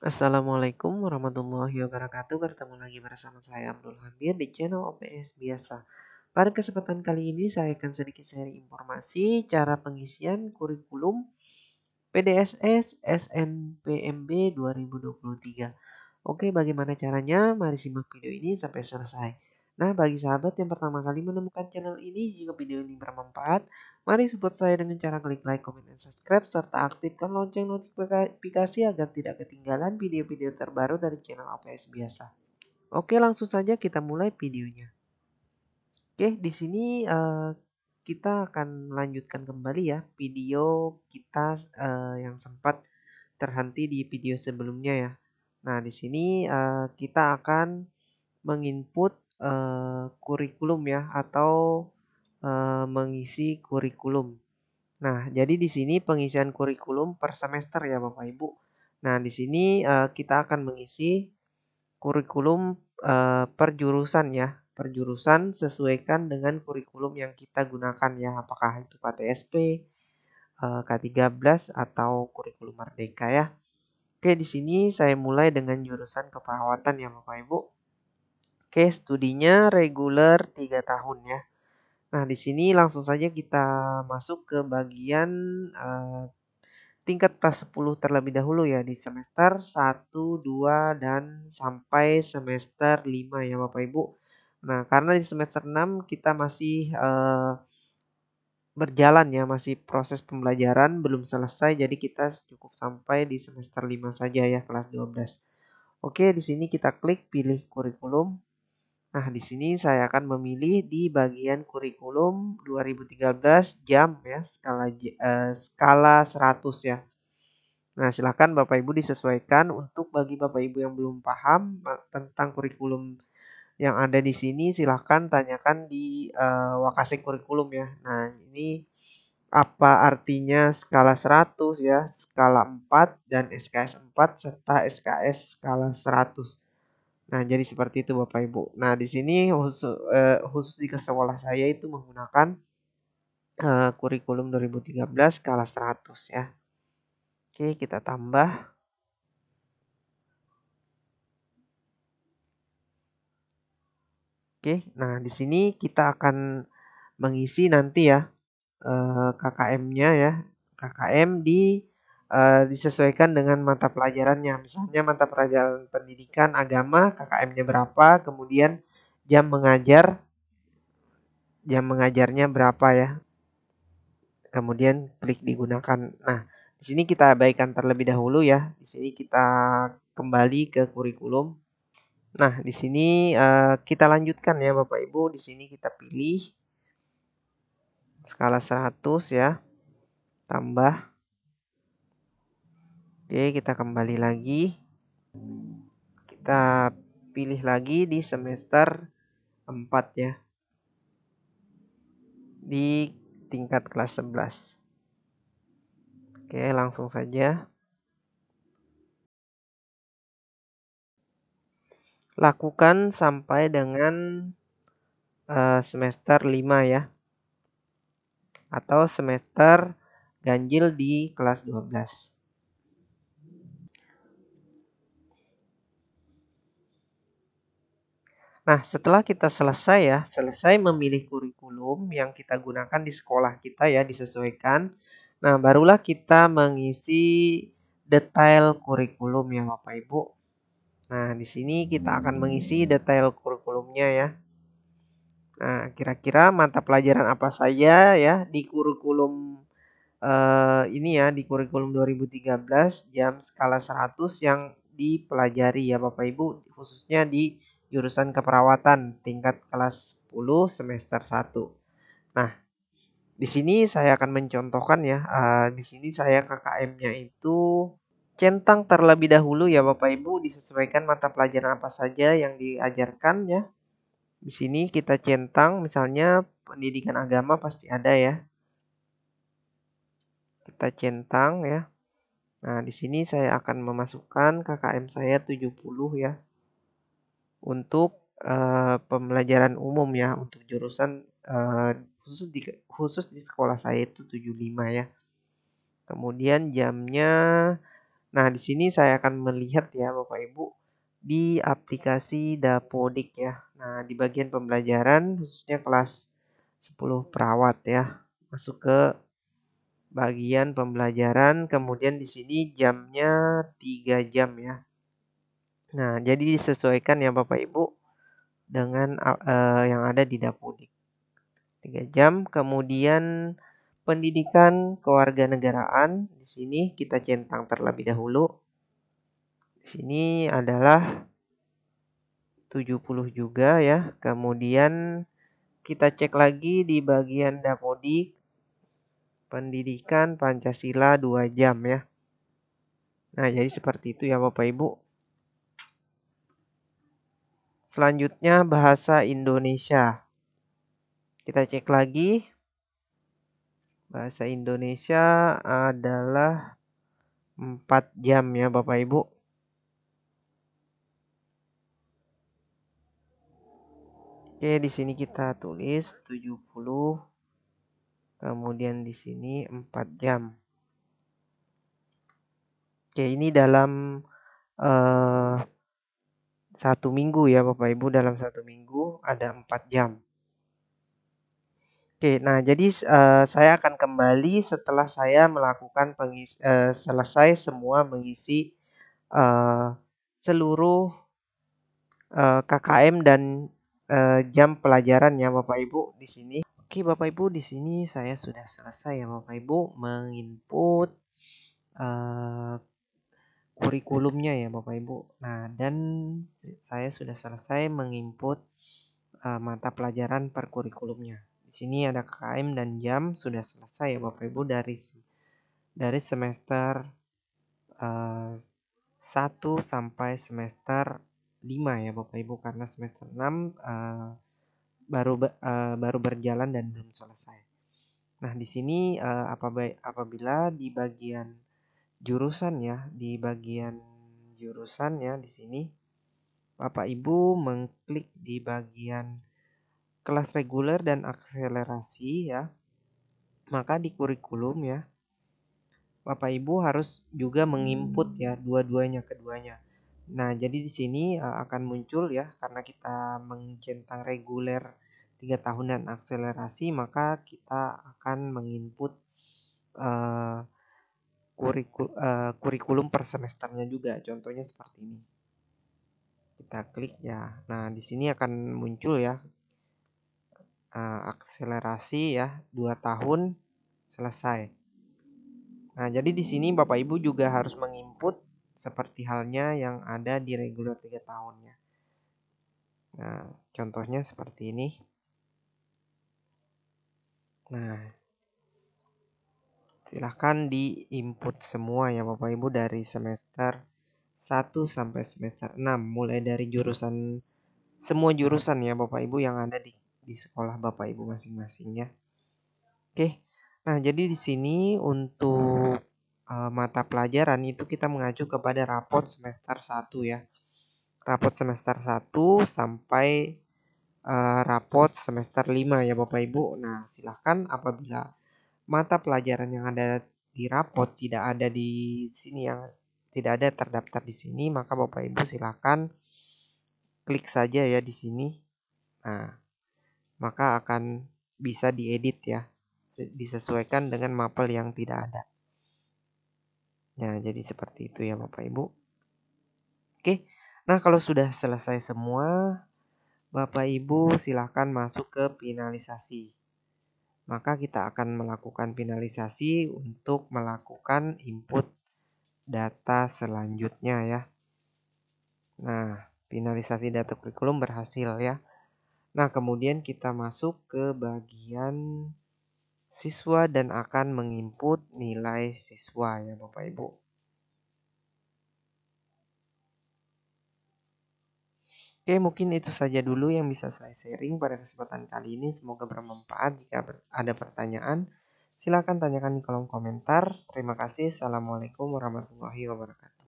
Assalamualaikum warahmatullahi wabarakatuh. Bertemu lagi bersama saya Abdul Hamid di channel OPS Biasa. Pada kesempatan kali ini saya akan sedikit sharing informasi cara pengisian kurikulum PDSS SNPMB 2023. Oke, bagaimana caranya? Mari simak video ini sampai selesai. Nah, bagi sahabat yang pertama kali menemukan channel ini, jika video ini bermanfaat, mari support saya dengan cara klik like, comment, dan subscribe, serta aktifkan lonceng notifikasi agar tidak ketinggalan video-video terbaru dari channel APS biasa. Oke, langsung saja kita mulai videonya. Oke, di sini uh, kita akan melanjutkan kembali ya video kita uh, yang sempat terhenti di video sebelumnya ya. Nah, di sini uh, kita akan menginput Eh, kurikulum ya atau uh, mengisi kurikulum. Nah, jadi di sini pengisian kurikulum per semester ya Bapak Ibu. Nah, di sini uh, kita akan mengisi kurikulum uh, per jurusan ya. Per jurusan sesuaikan dengan kurikulum yang kita gunakan ya. Apakah itu KTSP, uh, K13 atau kurikulum Merdeka ya. Oke, di sini saya mulai dengan jurusan keperawatan ya Bapak Ibu. Oke, studinya reguler 3 tahun ya. Nah, di sini langsung saja kita masuk ke bagian uh, tingkat kelas 10 terlebih dahulu ya di semester 1, 2 dan sampai semester 5 ya Bapak Ibu. Nah, karena di semester 6 kita masih uh, berjalan ya, masih proses pembelajaran belum selesai jadi kita cukup sampai di semester 5 saja ya kelas 12. Oke, di sini kita klik pilih kurikulum. Nah, di sini saya akan memilih di bagian kurikulum 2013 jam ya, skala eh, skala 100 ya. Nah, silakan Bapak Ibu disesuaikan untuk bagi Bapak Ibu yang belum paham tentang kurikulum yang ada di sini silahkan tanyakan di wakasing eh, wakasi kurikulum ya. Nah, ini apa artinya skala 100 ya, skala 4 dan SKS 4 serta SKS skala 100. Nah, jadi seperti itu Bapak Ibu. Nah, di sini khusus, eh, khusus di sekolah saya itu menggunakan eh, kurikulum 2013 skala 100 ya. Oke, kita tambah. Oke, nah di sini kita akan mengisi nanti ya eh, KKM-nya ya. KKM di Eh, disesuaikan dengan mata pelajarannya. Misalnya mata pelajaran pendidikan agama KKM-nya berapa, kemudian jam mengajar jam mengajarnya berapa ya. Kemudian klik digunakan. Nah, di sini kita abaikan terlebih dahulu ya. Di sini kita kembali ke kurikulum. Nah, di sini uh, kita lanjutkan ya Bapak Ibu. Di sini kita pilih skala 100 ya. Tambah Oke, kita kembali lagi. Kita pilih lagi di semester 4 ya. Di tingkat kelas 11. Oke, langsung saja. Lakukan sampai dengan eh, semester 5 ya. Atau semester ganjil di kelas 12. Nah, setelah kita selesai ya, selesai memilih kurikulum yang kita gunakan di sekolah kita ya, disesuaikan. Nah, barulah kita mengisi detail kurikulum ya Bapak Ibu. Nah, di sini kita akan mengisi detail kurikulumnya ya. Nah, kira-kira mata pelajaran apa saja ya di kurikulum eh, ini ya, di kurikulum 2013 jam skala 100 yang dipelajari ya Bapak Ibu, khususnya di jurusan keperawatan tingkat kelas 10 semester 1. Nah, di sini saya akan mencontohkan ya. Uh, di sini saya KKM-nya itu centang terlebih dahulu ya Bapak Ibu disesuaikan mata pelajaran apa saja yang diajarkan ya. Di sini kita centang misalnya pendidikan agama pasti ada ya. Kita centang ya. Nah, di sini saya akan memasukkan KKM saya 70 ya untuk uh, pembelajaran umum ya untuk jurusan uh, khusus di khusus di sekolah saya itu 75 ya. Kemudian jamnya nah di sini saya akan melihat ya Bapak Ibu di aplikasi Dapodik ya. Nah, di bagian pembelajaran khususnya kelas 10 perawat ya. Masuk ke bagian pembelajaran kemudian di sini jamnya 3 jam ya Nah, jadi disesuaikan ya Bapak Ibu dengan uh, yang ada di Dapodik. 3 jam. Kemudian pendidikan kewarganegaraan di sini kita centang terlebih dahulu. Di sini adalah 70 juga ya. Kemudian kita cek lagi di bagian Dapodik pendidikan Pancasila 2 jam ya. Nah, jadi seperti itu ya Bapak Ibu. Selanjutnya bahasa Indonesia. Kita cek lagi. Bahasa Indonesia adalah 4 jam ya Bapak Ibu. Oke, di sini kita tulis 70 kemudian di sini 4 jam. Oke, ini dalam uh, satu minggu ya Bapak Ibu dalam satu minggu ada empat jam. Oke, nah jadi uh, saya akan kembali setelah saya melakukan pengisi, uh, eh, selesai semua mengisi uh, seluruh uh, KKM dan uh, jam pelajaran ya Bapak Ibu di sini. Oke Bapak Ibu di sini saya sudah selesai ya Bapak Ibu menginput kurikulumnya ya Bapak Ibu. Nah, dan saya sudah selesai menginput uh, mata pelajaran per kurikulumnya. Di sini ada KKM dan jam sudah selesai ya Bapak Ibu dari dari semester uh, eh, 1 sampai semester 5 ya Bapak Ibu karena semester 6 uh, eh, baru uh, baru berjalan dan belum selesai. Nah, di sini uh, apabila di bagian jurusan ya di bagian jurusan ya di sini Bapak Ibu mengklik di bagian kelas reguler dan akselerasi ya maka di kurikulum ya Bapak Ibu harus juga menginput ya dua-duanya keduanya Nah, jadi di sini e, akan muncul ya karena kita mencentang reguler tiga tahun dan akselerasi, maka kita akan menginput uh, kurikul, uh, kurikulum per semesternya juga. Contohnya seperti ini. Kita klik ya. Nah, di sini akan muncul ya uh, akselerasi ya dua tahun selesai. Nah, jadi di sini Bapak Ibu juga harus menginput seperti halnya yang ada di reguler 3 tahunnya. Nah, contohnya seperti ini. Nah, silahkan di input semua ya Bapak Ibu dari semester 1 sampai semester 6 mulai dari jurusan semua jurusan ya Bapak Ibu yang ada di di sekolah Bapak Ibu masing-masing ya. Oke. Nah, jadi di sini untuk uh, mata pelajaran itu kita mengacu kepada rapot semester 1 ya. Rapot semester 1 sampai uh, rapot semester 5 ya Bapak Ibu. Nah, silahkan apabila mata pelajaran yang ada di rapot tidak ada di sini yang tidak ada terdaftar di sini, maka Bapak Ibu silakan klik saja ya di sini. Nah, maka akan bisa diedit ya, disesuaikan dengan mapel yang tidak ada. Nah, jadi seperti itu ya Bapak Ibu. Oke. Nah, kalau sudah selesai semua, Bapak Ibu silahkan masuk ke finalisasi maka kita akan melakukan finalisasi untuk melakukan input data selanjutnya ya. Nah, finalisasi data kurikulum berhasil ya. Nah, kemudian kita masuk ke bagian siswa dan akan menginput nilai siswa ya Bapak Ibu. Oke, mungkin itu saja dulu yang bisa saya sharing pada kesempatan kali ini. Semoga bermanfaat. Jika ada pertanyaan, silakan tanyakan di kolom komentar. Terima kasih. Assalamualaikum warahmatullahi wabarakatuh.